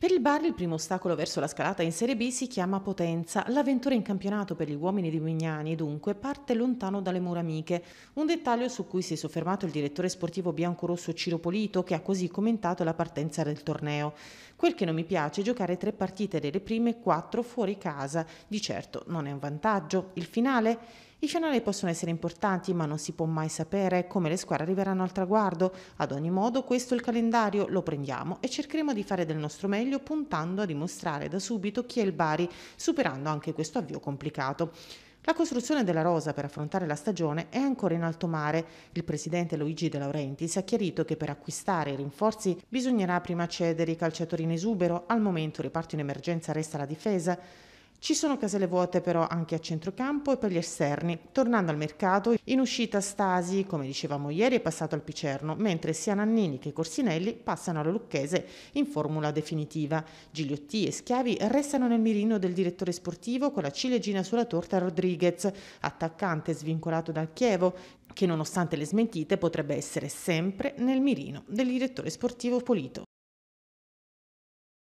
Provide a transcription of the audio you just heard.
Per il Bari il primo ostacolo verso la scalata in Serie B si chiama Potenza. L'avventura in campionato per gli uomini di Mignani dunque parte lontano dalle mura amiche. Un dettaglio su cui si è soffermato il direttore sportivo biancorosso Ciro Polito che ha così commentato la partenza del torneo. Quel che non mi piace è giocare tre partite delle prime quattro fuori casa. Di certo non è un vantaggio. Il finale? I finali possono essere importanti, ma non si può mai sapere come le squadre arriveranno al traguardo. Ad ogni modo, questo è il calendario, lo prendiamo e cercheremo di fare del nostro meglio puntando a dimostrare da subito chi è il Bari, superando anche questo avvio complicato. La costruzione della rosa per affrontare la stagione è ancora in alto mare. Il presidente Luigi De Laurenti si è chiarito che per acquistare i rinforzi bisognerà prima cedere i calciatori in esubero, al momento il reparto in emergenza resta la difesa. Ci sono caselle vuote però anche a centrocampo e per gli esterni. Tornando al mercato, in uscita Stasi, come dicevamo ieri, è passato al Picerno, mentre sia Nannini che Corsinelli passano alla Lucchese in formula definitiva. Gigliotti e Schiavi restano nel mirino del direttore sportivo con la ciliegina sulla torta Rodriguez, attaccante svincolato dal Chievo, che nonostante le smentite potrebbe essere sempre nel mirino del direttore sportivo Polito.